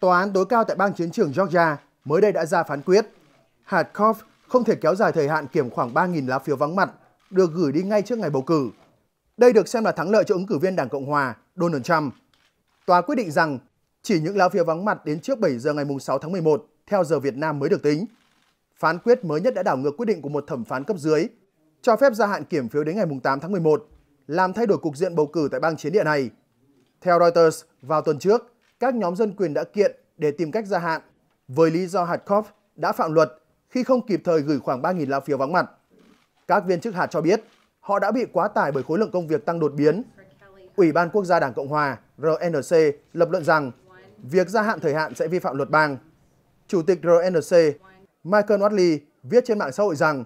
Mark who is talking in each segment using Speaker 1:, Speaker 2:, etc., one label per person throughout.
Speaker 1: Tòa án tối cao tại bang chiến trường Georgia mới đây đã ra phán quyết. Hartkov không thể kéo dài thời hạn kiểm khoảng 3.000 lá phiếu vắng mặt được gửi đi ngay trước ngày bầu cử. Đây được xem là thắng lợi cho ứng cử viên Đảng Cộng Hòa Donald Trump. Tòa quyết định rằng chỉ những lá phiếu vắng mặt đến trước 7 giờ ngày 6 tháng 11 theo giờ Việt Nam mới được tính. Phán quyết mới nhất đã đảo ngược quyết định của một thẩm phán cấp dưới, cho phép gia hạn kiểm phiếu đến ngày 8 tháng 11, làm thay đổi cục diện bầu cử tại bang chiến địa này. Theo Reuters, vào tuần trước, các nhóm dân quyền đã kiện để tìm cách gia hạn với lý do hạt đã phạm luật khi không kịp thời gửi khoảng 3.000 lá phiếu vắng mặt. Các viên chức hạt cho biết họ đã bị quá tải bởi khối lượng công việc tăng đột biến. Ủy ban Quốc gia Đảng Cộng Hòa RNC lập luận rằng việc gia hạn thời hạn sẽ vi phạm luật bang. Chủ tịch RNC Michael Watley viết trên mạng xã hội rằng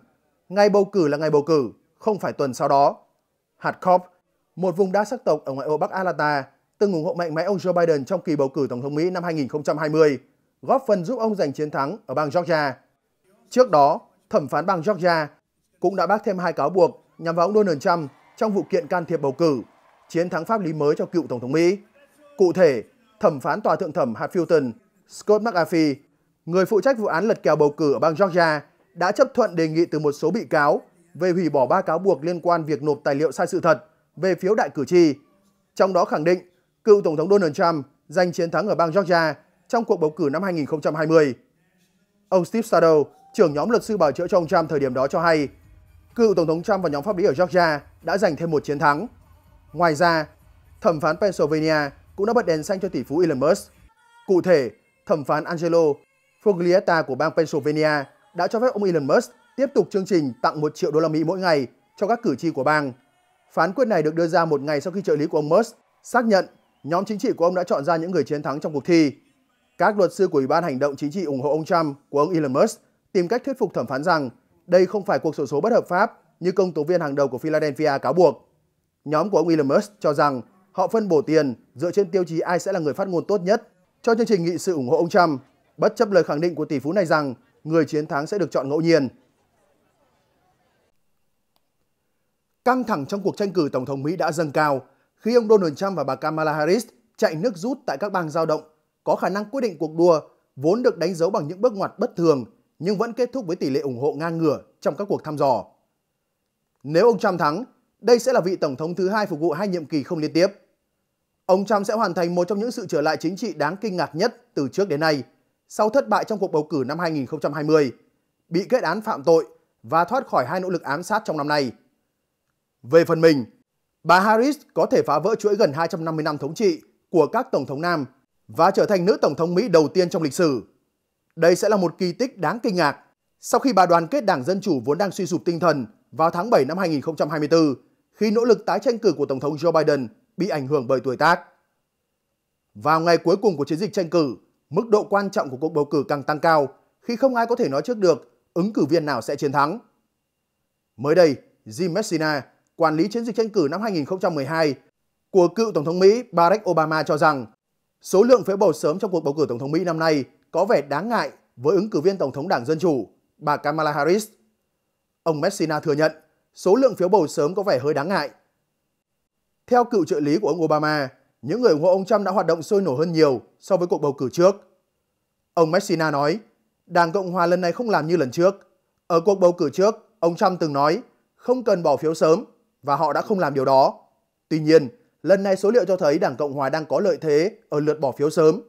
Speaker 1: ngày bầu cử là ngày bầu cử, không phải tuần sau đó. Hạt một vùng đa sắc tộc ở ngoại ô Bắc Alata, từng ủng hộ mạnh mẽ ông Joe Biden trong kỳ bầu cử Tổng thống Mỹ năm 2020, góp phần giúp ông giành chiến thắng ở bang Georgia. Trước đó, thẩm phán bang Georgia cũng đã bác thêm hai cáo buộc nhằm vào ông Donald Trump trong vụ kiện can thiệp bầu cử, chiến thắng pháp lý mới cho cựu Tổng thống Mỹ. Cụ thể, thẩm phán tòa thượng thẩm hạt Scott McAfee, người phụ trách vụ án lật kèo bầu cử ở bang Georgia, đã chấp thuận đề nghị từ một số bị cáo về hủy bỏ ba cáo buộc liên quan việc nộp tài liệu sai sự thật về phiếu đại cử tri. Trong đó khẳng định cựu Tổng thống Donald Trump giành chiến thắng ở bang Georgia trong cuộc bầu cử năm 2020. Ông Steve Sadow, trưởng nhóm luật sư bảo chữa cho ông Trump thời điểm đó cho hay, cựu Tổng thống Trump và nhóm pháp lý ở Georgia đã giành thêm một chiến thắng. Ngoài ra, thẩm phán Pennsylvania cũng đã bật đèn xanh cho tỷ phú Elon Musk. Cụ thể, thẩm phán Angelo Foglietta của bang Pennsylvania đã cho phép ông Elon Musk tiếp tục chương trình tặng 1 triệu đô la Mỹ mỗi ngày cho các cử tri của bang. Phán quyết này được đưa ra một ngày sau khi trợ lý của ông Musk xác nhận Nhóm chính trị của ông đã chọn ra những người chiến thắng trong cuộc thi. Các luật sư của Ủy ban Hành động Chính trị ủng hộ ông Trump của ông Elon Musk tìm cách thuyết phục thẩm phán rằng đây không phải cuộc sổ số, số bất hợp pháp như công tố viên hàng đầu của Philadelphia cáo buộc. Nhóm của ông Elon Musk cho rằng họ phân bổ tiền dựa trên tiêu chí ai sẽ là người phát ngôn tốt nhất cho chương trình nghị sự ủng hộ ông Trump, bất chấp lời khẳng định của tỷ phú này rằng người chiến thắng sẽ được chọn ngẫu nhiên. Căng thẳng trong cuộc tranh cử Tổng thống Mỹ đã dâng cao khi ông Donald Trump và bà Kamala Harris chạy nước rút tại các bang giao động có khả năng quyết định cuộc đua vốn được đánh dấu bằng những bước ngoặt bất thường nhưng vẫn kết thúc với tỷ lệ ủng hộ ngang ngửa trong các cuộc thăm dò. Nếu ông Trump thắng, đây sẽ là vị tổng thống thứ hai phục vụ hai nhiệm kỳ không liên tiếp. Ông Trump sẽ hoàn thành một trong những sự trở lại chính trị đáng kinh ngạc nhất từ trước đến nay sau thất bại trong cuộc bầu cử năm 2020, bị kết án phạm tội và thoát khỏi hai nỗ lực ám sát trong năm nay. Về phần mình, Bà Harris có thể phá vỡ chuỗi gần 250 năm thống trị của các tổng thống nam và trở thành nữ tổng thống Mỹ đầu tiên trong lịch sử. Đây sẽ là một kỳ tích đáng kinh ngạc sau khi bà đoàn kết Đảng Dân Chủ vốn đang suy sụp tinh thần vào tháng 7 năm 2024 khi nỗ lực tái tranh cử của Tổng thống Joe Biden bị ảnh hưởng bởi tuổi tác. Vào ngày cuối cùng của chiến dịch tranh cử, mức độ quan trọng của cuộc bầu cử càng tăng cao khi không ai có thể nói trước được ứng cử viên nào sẽ chiến thắng. Mới đây, Jim Messina, quản lý chiến dịch tranh cử năm 2012 của cựu Tổng thống Mỹ Barack Obama cho rằng số lượng phiếu bầu sớm trong cuộc bầu cử Tổng thống Mỹ năm nay có vẻ đáng ngại với ứng cử viên Tổng thống Đảng Dân Chủ, bà Kamala Harris. Ông Messina thừa nhận số lượng phiếu bầu sớm có vẻ hơi đáng ngại. Theo cựu trợ lý của ông Obama, những người ủng hộ ông Trump đã hoạt động sôi nổi hơn nhiều so với cuộc bầu cử trước. Ông Messina nói, Đảng Cộng Hòa lần này không làm như lần trước. Ở cuộc bầu cử trước, ông Trump từng nói, không cần bỏ phiếu sớm và họ đã không làm điều đó. Tuy nhiên, lần này số liệu cho thấy Đảng Cộng hòa đang có lợi thế ở lượt bỏ phiếu sớm.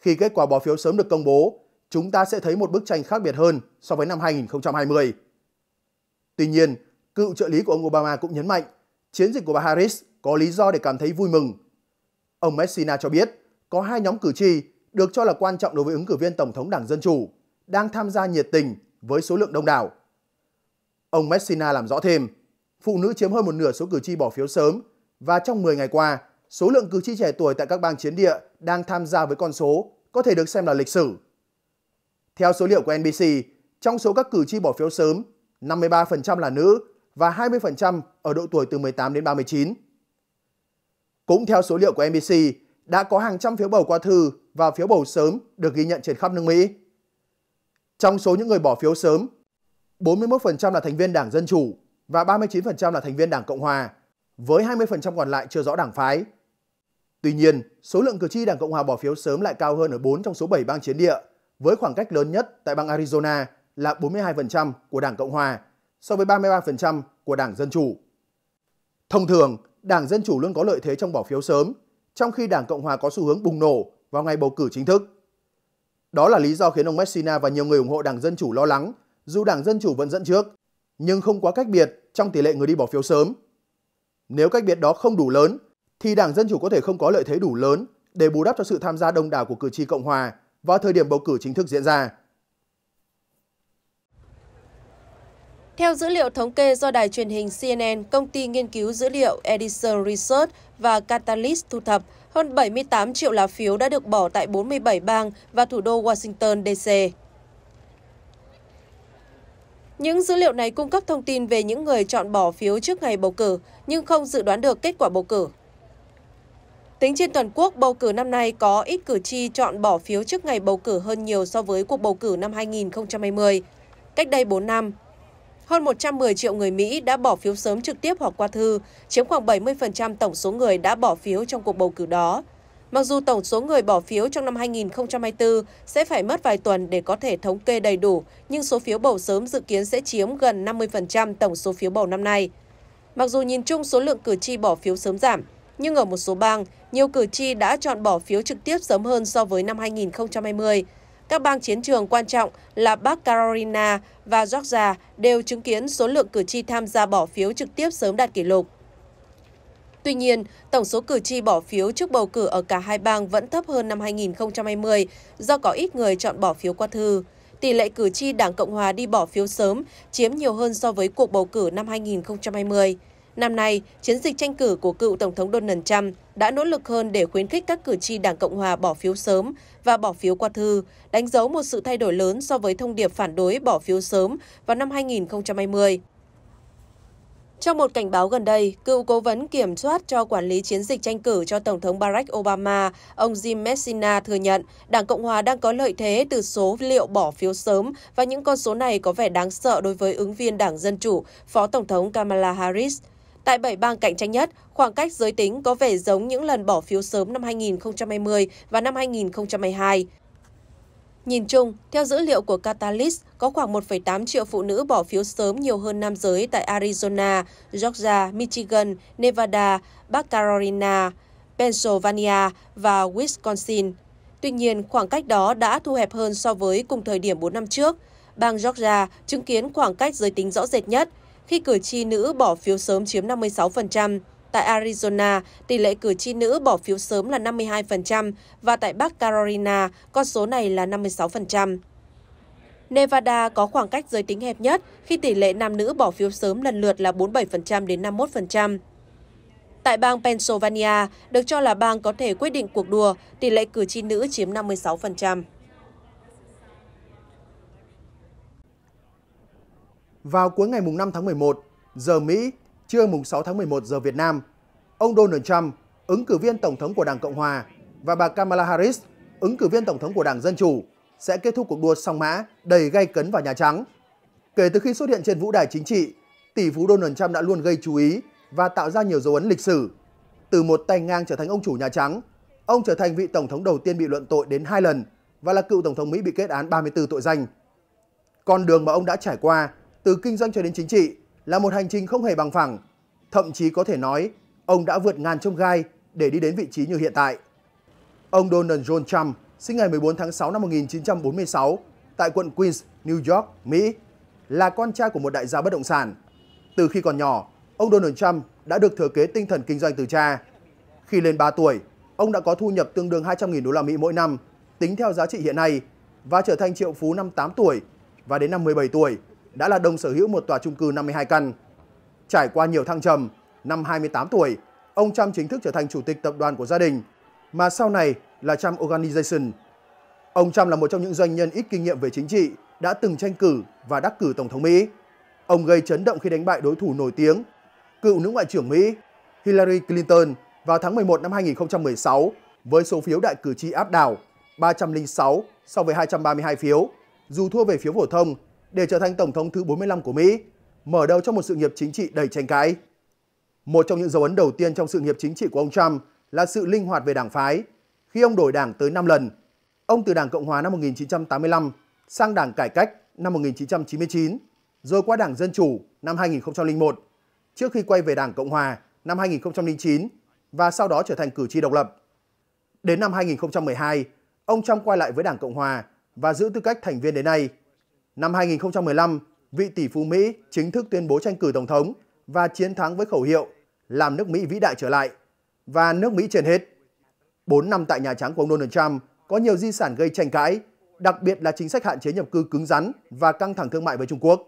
Speaker 1: Khi kết quả bỏ phiếu sớm được công bố, chúng ta sẽ thấy một bức tranh khác biệt hơn so với năm 2020. Tuy nhiên, cựu trợ lý của ông Obama cũng nhấn mạnh chiến dịch của bà Harris có lý do để cảm thấy vui mừng. Ông Messina cho biết có hai nhóm cử tri được cho là quan trọng đối với ứng cử viên Tổng thống Đảng Dân Chủ đang tham gia nhiệt tình với số lượng đông đảo. Ông Messina làm rõ thêm, phụ nữ chiếm hơn một nửa số cử tri bỏ phiếu sớm và trong 10 ngày qua, số lượng cử tri trẻ tuổi tại các bang chiến địa đang tham gia với con số có thể được xem là lịch sử. Theo số liệu của NBC, trong số các cử tri bỏ phiếu sớm, 53% là nữ và 20% ở độ tuổi từ 18 đến 39. Cũng theo số liệu của NBC, đã có hàng trăm phiếu bầu qua thư và phiếu bầu sớm được ghi nhận trên khắp nước Mỹ. Trong số những người bỏ phiếu sớm, 41% là thành viên Đảng Dân Chủ, và 39% là thành viên Đảng Cộng Hòa, với 20% còn lại chưa rõ đảng phái. Tuy nhiên, số lượng cử tri Đảng Cộng Hòa bỏ phiếu sớm lại cao hơn ở 4 trong số 7 bang chiến địa, với khoảng cách lớn nhất tại bang Arizona là 42% của Đảng Cộng Hòa so với 33% của Đảng Dân Chủ. Thông thường, Đảng Dân Chủ luôn có lợi thế trong bỏ phiếu sớm, trong khi Đảng Cộng Hòa có xu hướng bùng nổ vào ngày bầu cử chính thức. Đó là lý do khiến ông Messina và nhiều người ủng hộ Đảng Dân Chủ lo lắng, dù Đảng Dân Chủ vẫn dẫn trước nhưng không quá cách biệt trong tỷ lệ người đi bỏ phiếu sớm. Nếu cách biệt đó không đủ lớn, thì Đảng Dân Chủ có thể không có lợi thế đủ lớn để bù đắp cho sự tham gia đông đảo của cử tri Cộng Hòa vào thời điểm bầu cử chính thức diễn ra.
Speaker 2: Theo dữ liệu thống kê do đài truyền hình CNN, công ty nghiên cứu dữ liệu Edison Research và Catalyst thu thập, hơn 78 triệu lá phiếu đã được bỏ tại 47 bang và thủ đô Washington, D.C. Những dữ liệu này cung cấp thông tin về những người chọn bỏ phiếu trước ngày bầu cử, nhưng không dự đoán được kết quả bầu cử. Tính trên toàn quốc, bầu cử năm nay có ít cử tri chọn bỏ phiếu trước ngày bầu cử hơn nhiều so với cuộc bầu cử năm 2020, cách đây 4 năm. Hơn 110 triệu người Mỹ đã bỏ phiếu sớm trực tiếp hoặc qua thư, chiếm khoảng 70% tổng số người đã bỏ phiếu trong cuộc bầu cử đó. Mặc dù tổng số người bỏ phiếu trong năm 2024 sẽ phải mất vài tuần để có thể thống kê đầy đủ, nhưng số phiếu bầu sớm dự kiến sẽ chiếm gần 50% tổng số phiếu bầu năm nay. Mặc dù nhìn chung số lượng cử tri bỏ phiếu sớm giảm, nhưng ở một số bang, nhiều cử tri đã chọn bỏ phiếu trực tiếp sớm hơn so với năm 2020. Các bang chiến trường quan trọng là Bắc Carolina và Georgia đều chứng kiến số lượng cử tri tham gia bỏ phiếu trực tiếp sớm đạt kỷ lục. Tuy nhiên, tổng số cử tri bỏ phiếu trước bầu cử ở cả hai bang vẫn thấp hơn năm 2020 do có ít người chọn bỏ phiếu qua thư. Tỷ lệ cử tri Đảng Cộng Hòa đi bỏ phiếu sớm chiếm nhiều hơn so với cuộc bầu cử năm 2020. Năm nay, chiến dịch tranh cử của cựu Tổng thống Donald Trump đã nỗ lực hơn để khuyến khích các cử tri Đảng Cộng Hòa bỏ phiếu sớm và bỏ phiếu qua thư, đánh dấu một sự thay đổi lớn so với thông điệp phản đối bỏ phiếu sớm vào năm 2020. Trong một cảnh báo gần đây, cựu cố vấn kiểm soát cho quản lý chiến dịch tranh cử cho Tổng thống Barack Obama, ông Jim Messina thừa nhận Đảng Cộng Hòa đang có lợi thế từ số liệu bỏ phiếu sớm và những con số này có vẻ đáng sợ đối với ứng viên Đảng Dân Chủ, Phó Tổng thống Kamala Harris. Tại bảy bang cạnh tranh nhất, khoảng cách giới tính có vẻ giống những lần bỏ phiếu sớm năm 2020 và năm 2022. Nhìn chung, theo dữ liệu của Catalyst, có khoảng 1,8 triệu phụ nữ bỏ phiếu sớm nhiều hơn nam giới tại Arizona, Georgia, Michigan, Nevada, Bắc Carolina, Pennsylvania và Wisconsin. Tuy nhiên, khoảng cách đó đã thu hẹp hơn so với cùng thời điểm 4 năm trước. Bang Georgia chứng kiến khoảng cách giới tính rõ rệt nhất, khi cử tri nữ bỏ phiếu sớm chiếm 56%. Tại Arizona, tỷ lệ cử tri nữ bỏ phiếu sớm là 52% và tại Bắc Carolina, con số này là 56%. Nevada có khoảng cách giới tính hẹp nhất khi tỷ lệ nam nữ bỏ phiếu sớm lần lượt là 47% đến 51%. Tại bang Pennsylvania, được cho là bang có thể quyết định cuộc đua, tỷ lệ cử tri nữ chiếm 56%.
Speaker 1: Vào cuối ngày mùng 5 tháng 11, giờ Mỹ trưa mùng 6 tháng 11 giờ Việt Nam, ông Donald Trump, ứng cử viên tổng thống của Đảng Cộng hòa và bà Kamala Harris, ứng cử viên tổng thống của Đảng Dân chủ sẽ kết thúc cuộc đua song mã đầy gay cấn vào Nhà Trắng. Kể từ khi xuất hiện trên vũ đài chính trị, tỷ phú Donald Trump đã luôn gây chú ý và tạo ra nhiều dấu ấn lịch sử. Từ một tay ngang trở thành ông chủ Nhà Trắng, ông trở thành vị tổng thống đầu tiên bị luận tội đến hai lần và là cựu tổng thống Mỹ bị kết án 34 tội danh. Con đường mà ông đã trải qua từ kinh doanh cho đến chính trị là một hành trình không hề bằng phẳng. Thậm chí có thể nói, ông đã vượt ngàn trong gai để đi đến vị trí như hiện tại. Ông Donald John Trump sinh ngày 14 tháng 6 năm 1946 tại quận Queens, New York, Mỹ, là con trai của một đại gia bất động sản. Từ khi còn nhỏ, ông Donald Trump đã được thừa kế tinh thần kinh doanh từ cha. Khi lên 3 tuổi, ông đã có thu nhập tương đương 200.000 đô la Mỹ mỗi năm, tính theo giá trị hiện nay, và trở thành triệu phú năm 8 tuổi và đến năm 17 tuổi, đã là đồng sở hữu một tòa chung cư 52 căn. Trải qua nhiều thăng trầm, năm 28 tuổi, ông Trump chính thức trở thành chủ tịch tập đoàn của gia đình, mà sau này là Trump Organization. Ông Trump là một trong những doanh nhân ít kinh nghiệm về chính trị, đã từng tranh cử và đắc cử Tổng thống Mỹ. Ông gây chấn động khi đánh bại đối thủ nổi tiếng, cựu nữ ngoại trưởng Mỹ Hillary Clinton vào tháng 11 năm 2016 với số phiếu đại cử tri áp đảo 306 so với 232 phiếu, dù thua về phiếu phổ thông để trở thành Tổng thống thứ 45 của Mỹ, mở đầu cho một sự nghiệp chính trị đầy tranh cãi. Một trong những dấu ấn đầu tiên trong sự nghiệp chính trị của ông Trump là sự linh hoạt về đảng phái, khi ông đổi đảng tới 5 lần. Ông từ Đảng Cộng hòa năm 1985 sang Đảng Cải cách năm 1999, rồi qua Đảng Dân Chủ năm 2001, trước khi quay về Đảng Cộng hòa năm 2009 và sau đó trở thành cử tri độc lập. Đến năm 2012, ông Trump quay lại với Đảng Cộng hòa và giữ tư cách thành viên đến nay. Năm 2015, vị tỷ phú Mỹ chính thức tuyên bố tranh cử Tổng thống và chiến thắng với khẩu hiệu làm nước Mỹ vĩ đại trở lại và nước Mỹ trên hết. 4 năm tại Nhà Trắng của ông Donald Trump có nhiều di sản gây tranh cãi, đặc biệt là chính sách hạn chế nhập cư cứng rắn và căng thẳng thương mại với Trung Quốc.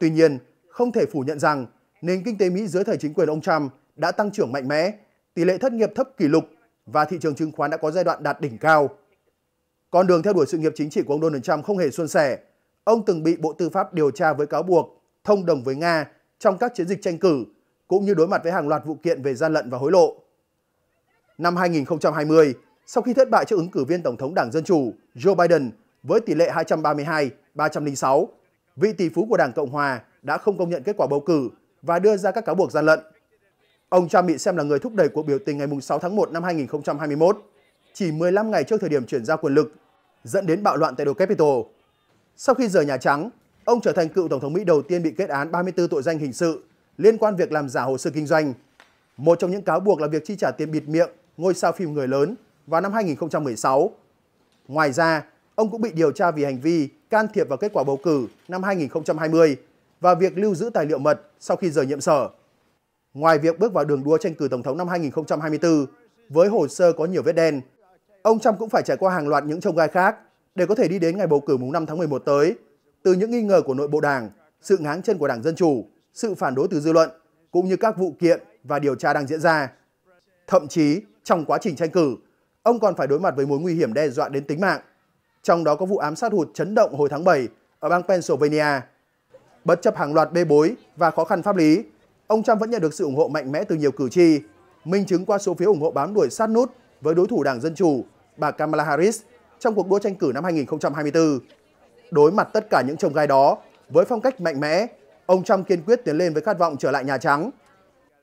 Speaker 1: Tuy nhiên, không thể phủ nhận rằng nền kinh tế Mỹ dưới thời chính quyền ông Trump đã tăng trưởng mạnh mẽ, tỷ lệ thất nghiệp thấp kỷ lục và thị trường chứng khoán đã có giai đoạn đạt đỉnh cao. Con đường theo đuổi sự nghiệp chính trị của ông Donald Trump không hề suôn sẻ, Ông từng bị Bộ Tư pháp điều tra với cáo buộc thông đồng với Nga trong các chiến dịch tranh cử cũng như đối mặt với hàng loạt vụ kiện về gian lận và hối lộ. Năm 2020, sau khi thất bại trước ứng cử viên Tổng thống Đảng Dân Chủ Joe Biden với tỷ lệ 232-306, vị tỷ phú của Đảng Cộng Hòa đã không công nhận kết quả bầu cử và đưa ra các cáo buộc gian lận. Ông Trump bị xem là người thúc đẩy cuộc biểu tình ngày 6 tháng 1 năm 2021, chỉ 15 ngày trước thời điểm chuyển giao quyền lực, dẫn đến bạo loạn tại đồ Capitol. Sau khi rời Nhà Trắng, ông trở thành cựu Tổng thống Mỹ đầu tiên bị kết án 34 tội danh hình sự liên quan việc làm giả hồ sơ kinh doanh. Một trong những cáo buộc là việc chi trả tiền bịt miệng ngôi sao phim người lớn vào năm 2016. Ngoài ra, ông cũng bị điều tra vì hành vi can thiệp vào kết quả bầu cử năm 2020 và việc lưu giữ tài liệu mật sau khi rời nhiệm sở. Ngoài việc bước vào đường đua tranh cử Tổng thống năm 2024 với hồ sơ có nhiều vết đen, ông Trump cũng phải trải qua hàng loạt những trông gai khác để có thể đi đến ngày bầu cử mùng 5 tháng 11 tới. Từ những nghi ngờ của nội bộ đảng, sự ngáng chân của đảng Dân Chủ, sự phản đối từ dư luận, cũng như các vụ kiện và điều tra đang diễn ra. Thậm chí, trong quá trình tranh cử, ông còn phải đối mặt với mối nguy hiểm đe dọa đến tính mạng. Trong đó có vụ ám sát hụt chấn động hồi tháng 7 ở bang Pennsylvania. Bất chấp hàng loạt bê bối và khó khăn pháp lý, ông Trump vẫn nhận được sự ủng hộ mạnh mẽ từ nhiều cử tri, minh chứng qua số phiếu ủng hộ bám đuổi sát nút với đối thủ đảng Dân Chủ, bà Kamala Harris – trong cuộc đua tranh cử năm 2024. Đối mặt tất cả những chồng gai đó, với phong cách mạnh mẽ, ông Trump kiên quyết tiến lên với khát vọng trở lại Nhà Trắng.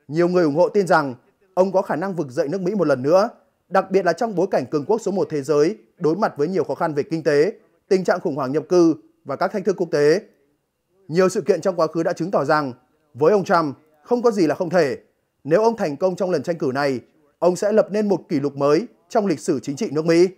Speaker 1: Nhiều người ủng hộ tin rằng ông có khả năng vực dậy nước Mỹ một lần nữa, đặc biệt là trong bối cảnh cường quốc số một thế giới đối mặt với nhiều khó khăn về kinh tế, tình trạng khủng hoảng nhập cư và các thách thức quốc tế. Nhiều sự kiện trong quá khứ đã chứng tỏ rằng với ông Trump không có gì là không thể. Nếu ông thành công trong lần tranh cử này, ông sẽ lập nên một kỷ lục mới trong lịch sử chính trị nước Mỹ.